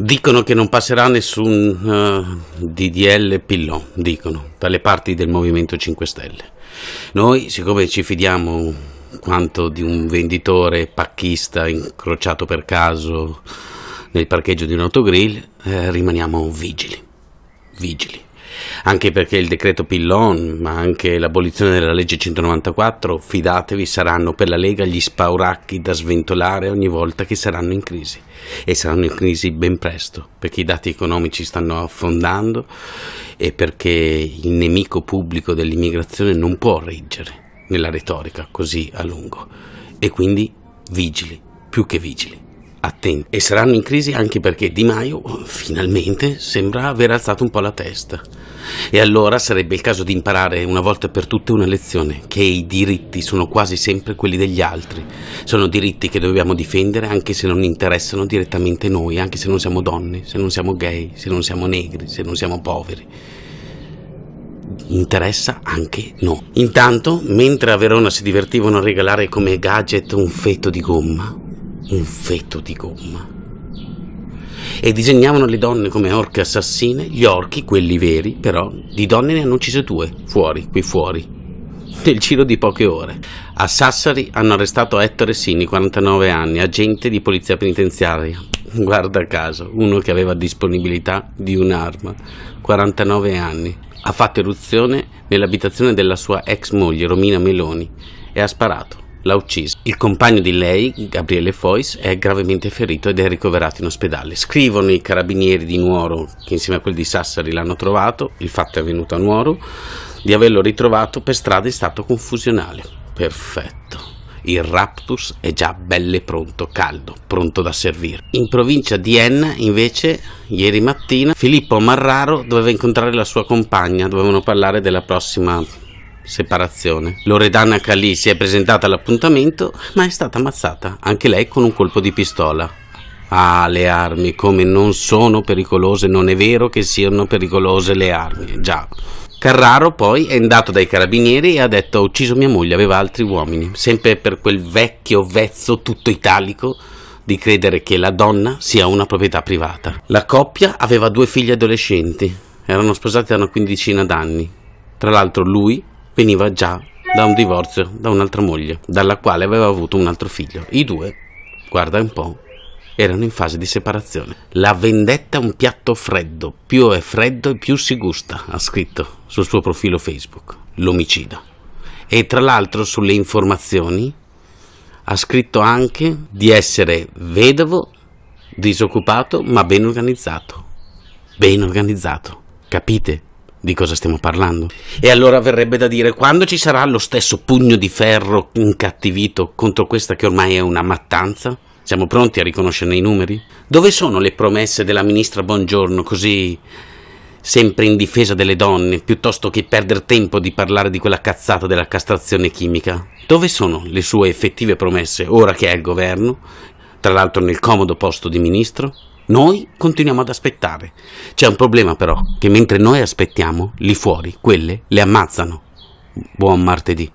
Dicono che non passerà nessun uh, eh, DDL Pillon, dicono, dalle parti del Movimento 5 Stelle. Noi, siccome ci fidiamo quanto di un venditore pacchista incrociato per caso nel parcheggio di un autogrill, eh, rimaniamo vigili, vigili anche perché il decreto Pillon, ma anche l'abolizione della legge 194, fidatevi, saranno per la Lega gli spauracchi da sventolare ogni volta che saranno in crisi. E saranno in crisi ben presto, perché i dati economici stanno affondando e perché il nemico pubblico dell'immigrazione non può reggere nella retorica così a lungo. E quindi vigili, più che vigili attenti e saranno in crisi anche perché Di Maio finalmente sembra aver alzato un po' la testa. E allora sarebbe il caso di imparare una volta per tutte una lezione, che i diritti sono quasi sempre quelli degli altri, sono diritti che dobbiamo difendere anche se non interessano direttamente noi, anche se non siamo donne, se non siamo gay, se non siamo negri, se non siamo poveri interessa anche noi. Intanto, mentre a Verona si divertivano a regalare come gadget un feto di gomma, un feto di gomma. E disegnavano le donne come orche assassine, gli orchi, quelli veri, però, di donne ne hanno uccise due, fuori, qui fuori, nel giro di poche ore. A Sassari hanno arrestato Ettore Sini, 49 anni, agente di polizia penitenziaria. Guarda caso, uno che aveva disponibilità di un'arma, 49 anni. Ha fatto eruzione nell'abitazione della sua ex moglie Romina Meloni e ha sparato l'ha ucciso. Il compagno di lei, Gabriele Fois, è gravemente ferito ed è ricoverato in ospedale. Scrivono i carabinieri di Nuoro, che insieme a quelli di Sassari l'hanno trovato, il fatto è avvenuto a Nuoro, di averlo ritrovato per strada in stato confusionale. Perfetto il Raptus è già belle pronto, caldo, pronto da servire. In provincia di Enna, invece, ieri mattina, Filippo Marraro doveva incontrare la sua compagna, dovevano parlare della prossima separazione. Loredana Calì si è presentata all'appuntamento ma è stata ammazzata, anche lei con un colpo di pistola. Ah, le armi, come non sono pericolose, non è vero che siano pericolose le armi, eh, già. Carraro poi è andato dai carabinieri e ha detto ho ucciso mia moglie, aveva altri uomini, sempre per quel vecchio vezzo tutto italico di credere che la donna sia una proprietà privata. La coppia aveva due figli adolescenti, erano sposati da una quindicina d'anni. Tra l'altro lui veniva già da un divorzio da un'altra moglie, dalla quale aveva avuto un altro figlio. I due, guarda un po', erano in fase di separazione. La vendetta è un piatto freddo, più è freddo e più si gusta, ha scritto sul suo profilo Facebook, l'omicida. E tra l'altro sulle informazioni ha scritto anche di essere vedovo, disoccupato ma ben organizzato. Ben organizzato, capite? di cosa stiamo parlando. E allora verrebbe da dire quando ci sarà lo stesso pugno di ferro incattivito contro questa che ormai è una mattanza? Siamo pronti a riconoscerne i numeri? Dove sono le promesse della ministra Buongiorno così sempre in difesa delle donne, piuttosto che perdere tempo di parlare di quella cazzata della castrazione chimica? Dove sono le sue effettive promesse ora che è al governo, tra l'altro nel comodo posto di ministro? Noi continuiamo ad aspettare. C'è un problema però, che mentre noi aspettiamo, lì fuori, quelle le ammazzano. Buon martedì.